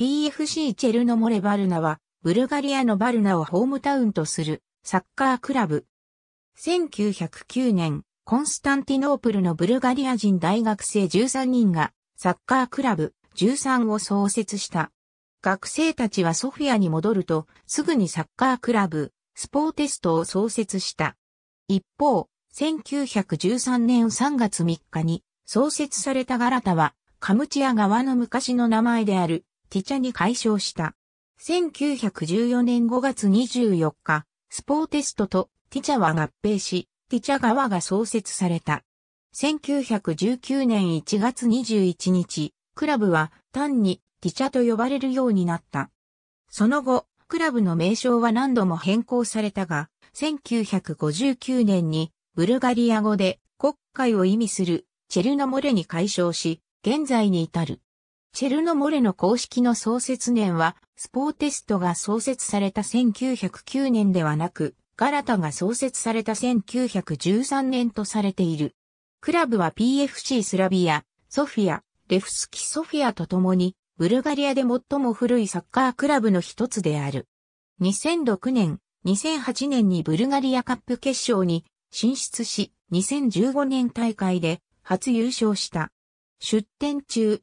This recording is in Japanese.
PFC チェルノモレバルナは、ブルガリアのバルナをホームタウンとするサッカークラブ。1909年、コンスタンティノープルのブルガリア人大学生13人がサッカークラブ13を創設した。学生たちはソフィアに戻ると、すぐにサッカークラブ、スポーテストを創設した。一方、1913年3月3日に創設されたガラタは、カムチア側の昔の名前であるティチャに解消した。1914年5月24日、スポーテストとティチャは合併し、ティチャ川が創設された。1919年1月21日、クラブは単にティチャと呼ばれるようになった。その後、クラブの名称は何度も変更されたが、1959年にブルガリア語で国会を意味するチェルノモレに解消し、現在に至る。チェルノモレの公式の創設年は、スポーテストが創設された1909年ではなく、ガラタが創設された1913年とされている。クラブは PFC スラビア、ソフィア、レフスキソフィアと共に、ブルガリアで最も古いサッカークラブの一つである。2006年、2008年にブルガリアカップ決勝に進出し、2015年大会で初優勝した。出展中、